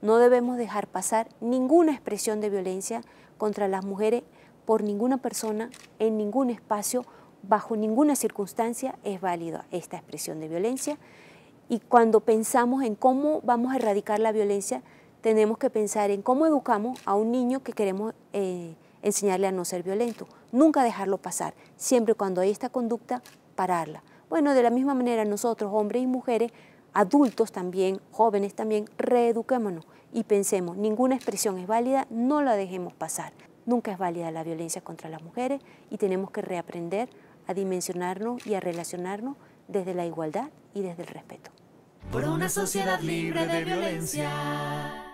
No debemos dejar pasar ninguna expresión de violencia contra las mujeres por ninguna persona, en ningún espacio, bajo ninguna circunstancia es válida esta expresión de violencia. Y cuando pensamos en cómo vamos a erradicar la violencia, tenemos que pensar en cómo educamos a un niño que queremos eh, enseñarle a no ser violento. Nunca dejarlo pasar. Siempre cuando hay esta conducta, pararla. Bueno, de la misma manera nosotros, hombres y mujeres, adultos también, jóvenes también, reeduquémonos y pensemos, ninguna expresión es válida, no la dejemos pasar. Nunca es válida la violencia contra las mujeres y tenemos que reaprender a dimensionarnos y a relacionarnos desde la igualdad y desde el respeto. Por una sociedad libre de violencia.